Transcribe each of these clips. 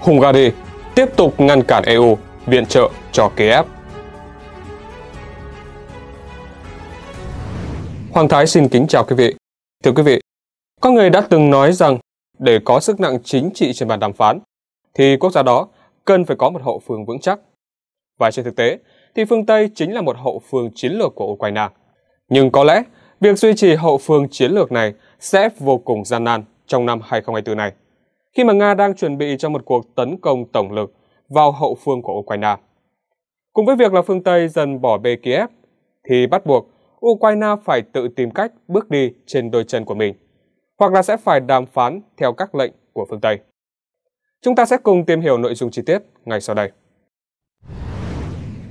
Hungary tiếp tục ngăn cản EU viện trợ cho Kiev. Hoàng Thái xin kính chào quý vị. Thưa quý vị, có người đã từng nói rằng để có sức nặng chính trị trên bàn đàm phán, thì quốc gia đó cần phải có một hậu phương vững chắc. Và trên thực tế, thì phương Tây chính là một hậu phương chiến lược của Ukraine. Nhưng có lẽ, việc duy trì hậu phương chiến lược này sẽ vô cùng gian nan trong năm 2024 này khi mà Nga đang chuẩn bị cho một cuộc tấn công tổng lực vào hậu phương của Ukraine. Cùng với việc là phương Tây dần bỏ bê Kiev, thì bắt buộc Ukraine phải tự tìm cách bước đi trên đôi chân của mình, hoặc là sẽ phải đàm phán theo các lệnh của phương Tây. Chúng ta sẽ cùng tìm hiểu nội dung chi tiết ngay sau đây.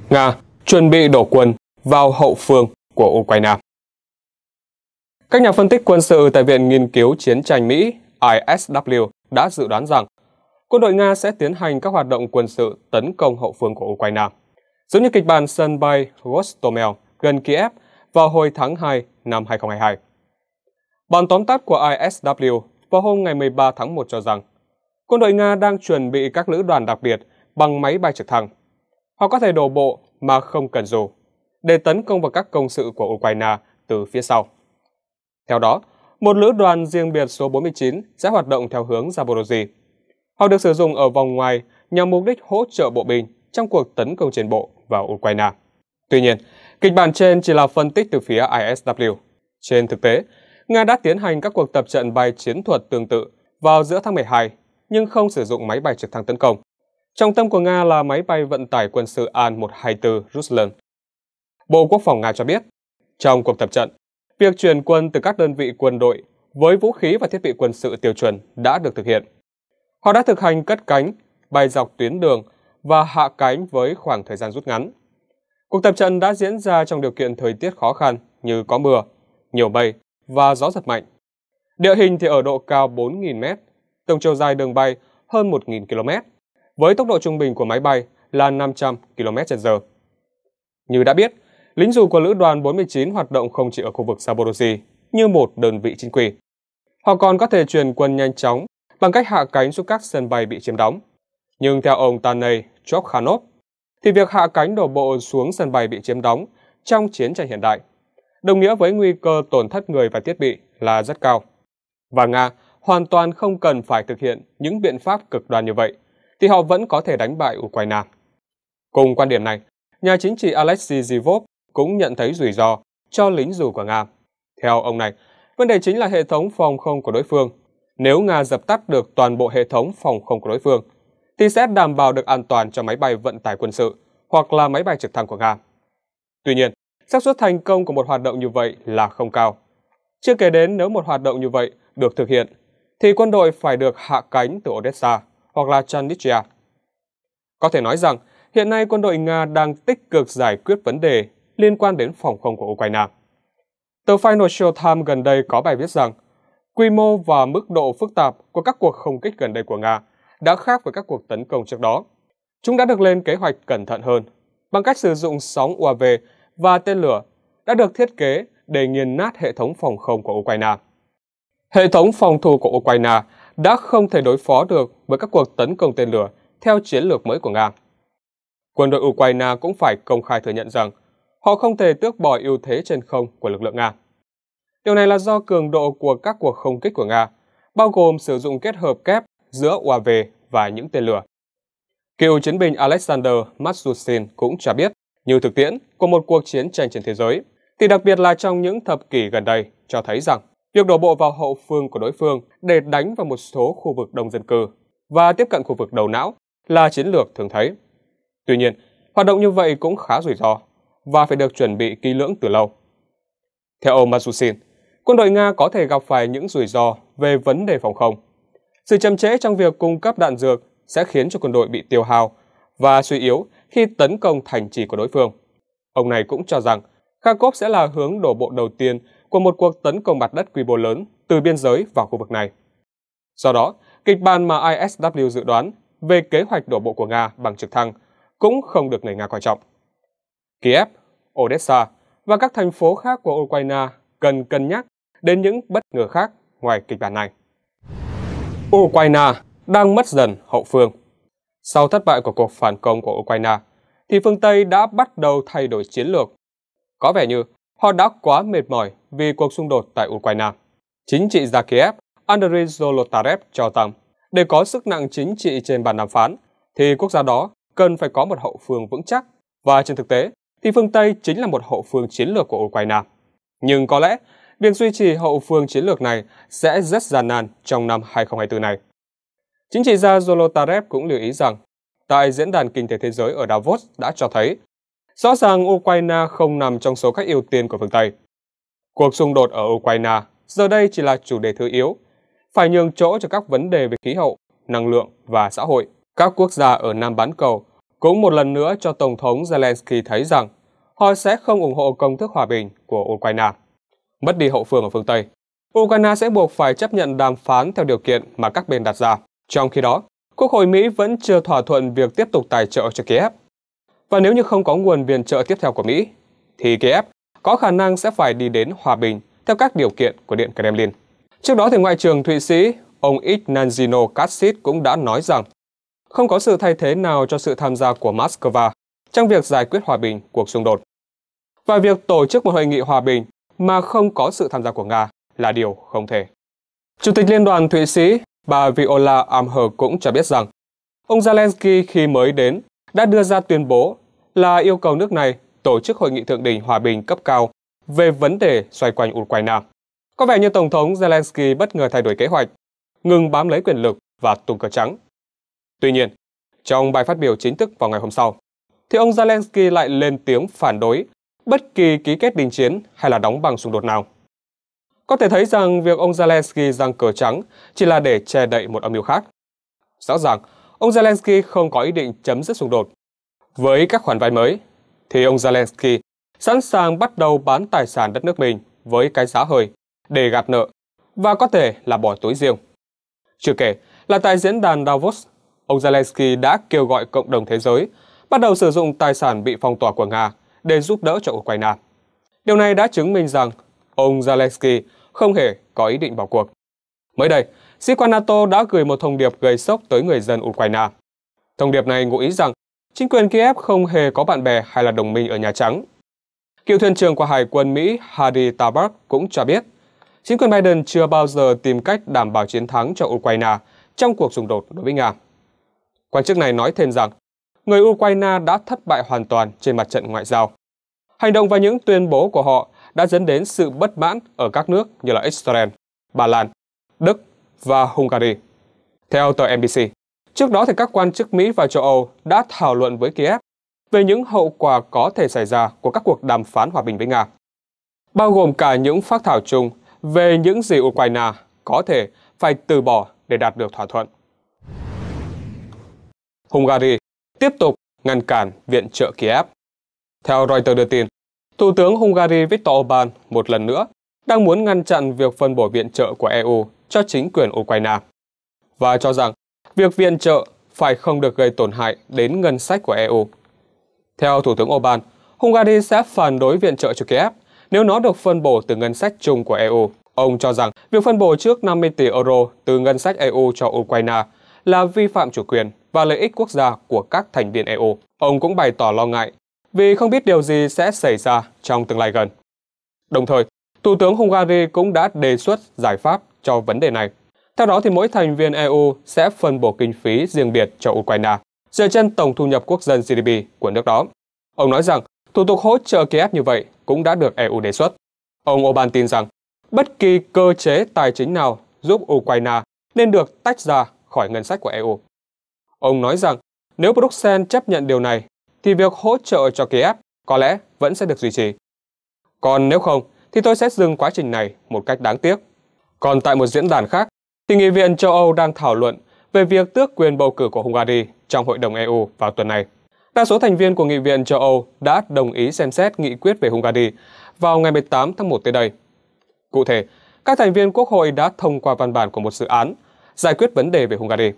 Nga chuẩn bị đổ quân vào hậu phương của Ukraine. Các nhà phân tích quân sự tại Viện Nghiên cứu Chiến tranh Mỹ ISW đã dự đoán rằng quân đội Nga sẽ tiến hành các hoạt động quân sự tấn công hậu phương của Ukraine. Giống như kịch bản sân bay gostomel gần Kiev vào hồi tháng 2 năm 2022. Bản tóm tắt của ISW vào hôm ngày 13 tháng 1 cho rằng quân đội Nga đang chuẩn bị các lữ đoàn đặc biệt bằng máy bay trực thăng. Họ có thể đổ bộ mà không cần dù để tấn công vào các công sự của Ukraine từ phía sau. Theo đó, một lữ đoàn riêng biệt số 49 sẽ hoạt động theo hướng Zaporozhye. Họ được sử dụng ở vòng ngoài nhằm mục đích hỗ trợ bộ binh trong cuộc tấn công trên bộ vào Ukraine. Tuy nhiên, kịch bản trên chỉ là phân tích từ phía ISW. Trên thực tế, Nga đã tiến hành các cuộc tập trận bay chiến thuật tương tự vào giữa tháng 12, nhưng không sử dụng máy bay trực thăng tấn công. Trong tâm của Nga là máy bay vận tải quân sự An-124 Ruslan. Bộ Quốc phòng Nga cho biết, trong cuộc tập trận, Việc chuyển quân từ các đơn vị quân đội với vũ khí và thiết bị quân sự tiêu chuẩn đã được thực hiện. Họ đã thực hành cất cánh, bay dọc tuyến đường và hạ cánh với khoảng thời gian rút ngắn. Cuộc tập trận đã diễn ra trong điều kiện thời tiết khó khăn như có mưa, nhiều mây và gió giật mạnh. Địa hình thì ở độ cao 4.000m, tổng chiều dài đường bay hơn 1.000 km, với tốc độ trung bình của máy bay là 500 km/h. Như đã biết, lính dù của Lữ đoàn 49 hoạt động không chỉ ở khu vực Zaporozhye như một đơn vị chính quy. Họ còn có thể truyền quân nhanh chóng bằng cách hạ cánh xuống các sân bay bị chiếm đóng. Nhưng theo ông Taney Chokhanov, thì việc hạ cánh đổ bộ xuống sân bay bị chiếm đóng trong chiến tranh hiện đại đồng nghĩa với nguy cơ tổn thất người và thiết bị là rất cao. Và Nga hoàn toàn không cần phải thực hiện những biện pháp cực đoan như vậy, thì họ vẫn có thể đánh bại Ukraine. Cùng quan điểm này, nhà chính trị Alexei Zivov cũng nhận thấy rủi ro cho lính dù của Nga. Theo ông này, vấn đề chính là hệ thống phòng không của đối phương. Nếu Nga dập tắt được toàn bộ hệ thống phòng không của đối phương, thì sẽ đảm bảo được an toàn cho máy bay vận tải quân sự hoặc là máy bay trực thăng của Nga. Tuy nhiên, xác suất thành công của một hoạt động như vậy là không cao. Chưa kể đến nếu một hoạt động như vậy được thực hiện, thì quân đội phải được hạ cánh từ Odessa hoặc là Chandichya. Có thể nói rằng, hiện nay quân đội Nga đang tích cực giải quyết vấn đề liên quan đến phòng không của Ukraine. Tờ Financial Times gần đây có bài viết rằng, quy mô và mức độ phức tạp của các cuộc không kích gần đây của Nga đã khác với các cuộc tấn công trước đó. Chúng đã được lên kế hoạch cẩn thận hơn, bằng cách sử dụng sóng UAV và tên lửa đã được thiết kế để nghiền nát hệ thống phòng không của Ukraine. Hệ thống phòng thủ của Ukraine đã không thể đối phó được với các cuộc tấn công tên lửa theo chiến lược mới của Nga. Quân đội Ukraine cũng phải công khai thừa nhận rằng họ không thể tước bỏ ưu thế trên không của lực lượng Nga. Điều này là do cường độ của các cuộc không kích của Nga, bao gồm sử dụng kết hợp kép giữa UAV và những tên lửa. Cựu chiến binh Alexander Matsushin cũng cho biết, như thực tiễn của một cuộc chiến tranh trên thế giới, thì đặc biệt là trong những thập kỷ gần đây cho thấy rằng việc đổ bộ vào hậu phương của đối phương để đánh vào một số khu vực đông dân cư và tiếp cận khu vực đầu não là chiến lược thường thấy. Tuy nhiên, hoạt động như vậy cũng khá rủi ro và phải được chuẩn bị kỹ lưỡng từ lâu. Theo ông Mazushin, quân đội Nga có thể gặp phải những rủi ro về vấn đề phòng không. Sự chậm trễ trong việc cung cấp đạn dược sẽ khiến cho quân đội bị tiêu hao và suy yếu khi tấn công thành trì của đối phương. Ông này cũng cho rằng Kharkov sẽ là hướng đổ bộ đầu tiên của một cuộc tấn công mặt đất quy mô lớn từ biên giới vào khu vực này. Do đó, kịch bản mà ISW dự đoán về kế hoạch đổ bộ của Nga bằng trực thăng cũng không được người Nga coi trọng. Kiev, Odessa và các thành phố khác của Ukraine cần cân nhắc đến những bất ngờ khác ngoài kịch bản này. Ukraine đang mất dần hậu phương. Sau thất bại của cuộc phản công của Ukraine, thì phương Tây đã bắt đầu thay đổi chiến lược. Có vẻ như họ đã quá mệt mỏi vì cuộc xung đột tại Ukraine. Chính trị gia Kiev Andriy Zolotarev cho rằng để có sức nặng chính trị trên bàn đàm phán, thì quốc gia đó cần phải có một hậu phương vững chắc. Và trên thực tế, thì phương Tây chính là một hậu phương chiến lược của Ukraine. Nhưng có lẽ, việc duy trì hậu phương chiến lược này sẽ rất gian nan trong năm 2024 này. Chính trị gia Zolotarev cũng lưu ý rằng, tại Diễn đàn Kinh tế Thế giới ở Davos đã cho thấy, rõ ràng Ukraine không nằm trong số các ưu tiên của phương Tây. Cuộc xung đột ở Ukraine giờ đây chỉ là chủ đề thứ yếu, phải nhường chỗ cho các vấn đề về khí hậu, năng lượng và xã hội. Các quốc gia ở Nam bán cầu cũng một lần nữa cho Tổng thống Zelensky thấy rằng họ sẽ không ủng hộ công thức hòa bình của Ukraine. Mất đi hậu phương ở phương Tây, Ukraine sẽ buộc phải chấp nhận đàm phán theo điều kiện mà các bên đặt ra. Trong khi đó, Quốc hội Mỹ vẫn chưa thỏa thuận việc tiếp tục tài trợ cho Kiev. Và nếu như không có nguồn viện trợ tiếp theo của Mỹ, thì Kiev có khả năng sẽ phải đi đến hòa bình theo các điều kiện của Điện Kremlin. Trước đó, thì Ngoại trưởng Thụy Sĩ, ông Ignazino Kassit cũng đã nói rằng không có sự thay thế nào cho sự tham gia của Moscow trong việc giải quyết hòa bình cuộc xung đột. Và việc tổ chức một hội nghị hòa bình mà không có sự tham gia của Nga là điều không thể. Chủ tịch Liên đoàn Thụy Sĩ, bà Viola Amher cũng cho biết rằng, ông Zelensky khi mới đến đã đưa ra tuyên bố là yêu cầu nước này tổ chức hội nghị thượng đỉnh hòa bình cấp cao về vấn đề xoay quanh Ukraine. Có vẻ như Tổng thống Zelensky bất ngờ thay đổi kế hoạch, ngừng bám lấy quyền lực và tung cờ trắng Tuy nhiên, trong bài phát biểu chính thức vào ngày hôm sau, thì ông Zelensky lại lên tiếng phản đối bất kỳ ký kết đình chiến hay là đóng bằng xung đột nào. Có thể thấy rằng việc ông Zelensky giăng cờ trắng chỉ là để che đậy một âm mưu khác. Rõ ràng, ông Zelensky không có ý định chấm dứt xung đột. Với các khoản vay mới, thì ông Zelensky sẵn sàng bắt đầu bán tài sản đất nước mình với cái giá hời để gạt nợ và có thể là bỏ túi riêng. Chưa kể là tại diễn đàn Davos ông Zelensky đã kêu gọi cộng đồng thế giới bắt đầu sử dụng tài sản bị phong tỏa của Nga để giúp đỡ cho Ukraine. Điều này đã chứng minh rằng ông Zelensky không hề có ý định bỏ cuộc. Mới đây, sĩ quan NATO đã gửi một thông điệp gây sốc tới người dân Ukraine. Thông điệp này ngụ ý rằng chính quyền Kiev không hề có bạn bè hay là đồng minh ở Nhà Trắng. Cựu thuyền trưởng của Hải quân Mỹ Hadi Tabak cũng cho biết, chính quyền Biden chưa bao giờ tìm cách đảm bảo chiến thắng cho Ukraine trong cuộc xung đột đối với Nga. Quan chức này nói thêm rằng, người Ukraine đã thất bại hoàn toàn trên mặt trận ngoại giao. Hành động và những tuyên bố của họ đã dẫn đến sự bất mãn ở các nước như là Israel, Ba Lan, Đức và Hungary. Theo tờ NBC, trước đó thì các quan chức Mỹ và châu Âu đã thảo luận với Kiev về những hậu quả có thể xảy ra của các cuộc đàm phán hòa bình với Nga, bao gồm cả những phát thảo chung về những gì Ukraine có thể phải từ bỏ để đạt được thỏa thuận. Hungary tiếp tục ngăn cản viện trợ Kiev. Theo Reuters đưa tin, Thủ tướng Hungary Viktor Orbán một lần nữa đang muốn ngăn chặn việc phân bổ viện trợ của EU cho chính quyền Ukraine và cho rằng việc viện trợ phải không được gây tổn hại đến ngân sách của EU. Theo Thủ tướng Orbán, Hungary sẽ phản đối viện trợ cho Kiev nếu nó được phân bổ từ ngân sách chung của EU. Ông cho rằng việc phân bổ trước 50 tỷ euro từ ngân sách EU cho Ukraine là vi phạm chủ quyền và lợi ích quốc gia của các thành viên EU. Ông cũng bày tỏ lo ngại vì không biết điều gì sẽ xảy ra trong tương lai gần. Đồng thời, Thủ tướng Hungary cũng đã đề xuất giải pháp cho vấn đề này. Theo đó, thì mỗi thành viên EU sẽ phân bổ kinh phí riêng biệt cho Ukraine dựa trên tổng thu nhập quốc dân GDP của nước đó. Ông nói rằng thủ tục hỗ trợ Kiev như vậy cũng đã được EU đề xuất. Ông Orbán tin rằng bất kỳ cơ chế tài chính nào giúp Ukraine nên được tách ra khỏi ngân sách của EU. Ông nói rằng nếu Bruxelles chấp nhận điều này, thì việc hỗ trợ cho Kiev có lẽ vẫn sẽ được duy trì. Còn nếu không, thì tôi sẽ dừng quá trình này một cách đáng tiếc. Còn tại một diễn đàn khác, thì Nghị viện châu Âu đang thảo luận về việc tước quyền bầu cử của Hungary trong Hội đồng EU vào tuần này. Đa số thành viên của Nghị viện châu Âu đã đồng ý xem xét nghị quyết về Hungary vào ngày 18 tháng 1 tới đây. Cụ thể, các thành viên quốc hội đã thông qua văn bản của một dự án giải quyết vấn đề về Hungary.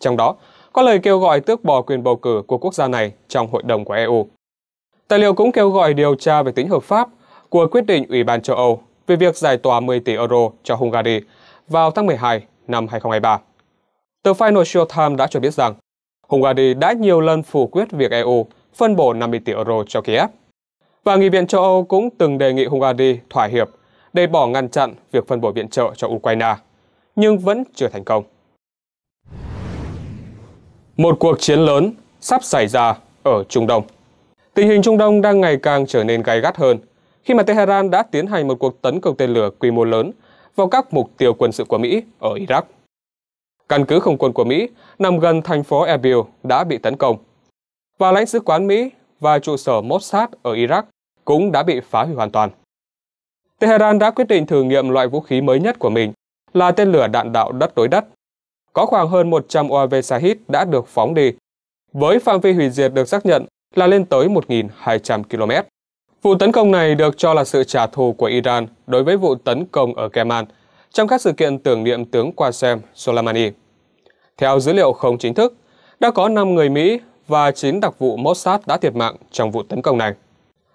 Trong đó, có lời kêu gọi tước bỏ quyền bầu cử của quốc gia này trong Hội đồng của EU. Tài liệu cũng kêu gọi điều tra về tính hợp pháp của quyết định Ủy ban châu Âu về việc giải tỏa 10 tỷ euro cho Hungary vào tháng 12 năm 2023. Tờ Financial Times đã cho biết rằng Hungary đã nhiều lần phủ quyết việc EU phân bổ 50 tỷ euro cho Kiev. Và Nghị viện châu Âu cũng từng đề nghị Hungary thỏa hiệp để bỏ ngăn chặn việc phân bổ viện trợ cho Ukraine, nhưng vẫn chưa thành công một cuộc chiến lớn sắp xảy ra ở Trung Đông. Tình hình Trung Đông đang ngày càng trở nên gay gắt hơn khi mà Tehran đã tiến hành một cuộc tấn công tên lửa quy mô lớn vào các mục tiêu quân sự của Mỹ ở Iraq. Căn cứ không quân của Mỹ nằm gần thành phố Erbil đã bị tấn công, và lãnh sứ quán Mỹ và trụ sở Mossad ở Iraq cũng đã bị phá hủy hoàn toàn. Tehran đã quyết định thử nghiệm loại vũ khí mới nhất của mình là tên lửa đạn đạo đất đối đất có khoảng hơn 100 UAV Shahid đã được phóng đi, với phạm vi hủy diệt được xác nhận là lên tới 1.200 km. Vụ tấn công này được cho là sự trả thù của Iran đối với vụ tấn công ở Kerman trong các sự kiện tưởng niệm tướng Qasem Soleimani. Theo dữ liệu không chính thức, đã có 5 người Mỹ và 9 đặc vụ Mossad đã thiệt mạng trong vụ tấn công này.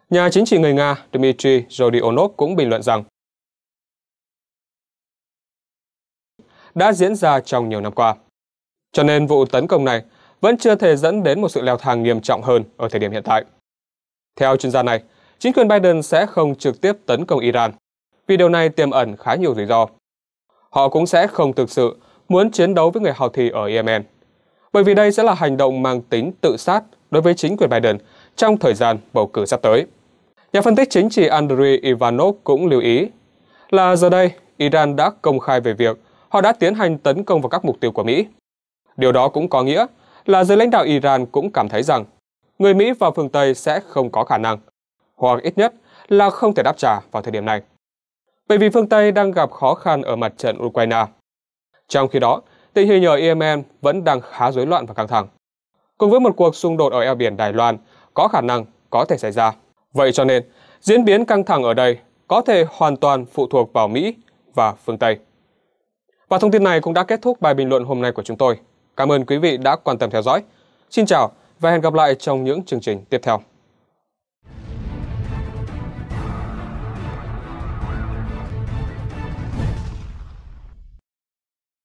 Nhà chính trị người Nga Dmitry Rodionov cũng bình luận rằng đã diễn ra trong nhiều năm qua. Cho nên vụ tấn công này vẫn chưa thể dẫn đến một sự leo thang nghiêm trọng hơn ở thời điểm hiện tại. Theo chuyên gia này, chính quyền Biden sẽ không trực tiếp tấn công Iran, vì điều này tiềm ẩn khá nhiều rủi ro. Họ cũng sẽ không thực sự muốn chiến đấu với người hào thị ở Yemen, bởi vì đây sẽ là hành động mang tính tự sát đối với chính quyền Biden trong thời gian bầu cử sắp tới. Nhà phân tích chính trị Andrei Ivanov cũng lưu ý là giờ đây Iran đã công khai về việc họ đã tiến hành tấn công vào các mục tiêu của Mỹ. Điều đó cũng có nghĩa là giới lãnh đạo Iran cũng cảm thấy rằng người Mỹ và phương Tây sẽ không có khả năng, hoặc ít nhất là không thể đáp trả vào thời điểm này. Bởi vì phương Tây đang gặp khó khăn ở mặt trận Ukraine. Trong khi đó, tình hình ở Yemen vẫn đang khá rối loạn và căng thẳng. Cùng với một cuộc xung đột ở eo biển Đài Loan có khả năng có thể xảy ra. Vậy cho nên, diễn biến căng thẳng ở đây có thể hoàn toàn phụ thuộc vào Mỹ và phương Tây. Và thông tin này cũng đã kết thúc bài bình luận hôm nay của chúng tôi. Cảm ơn quý vị đã quan tâm theo dõi. Xin chào và hẹn gặp lại trong những chương trình tiếp theo.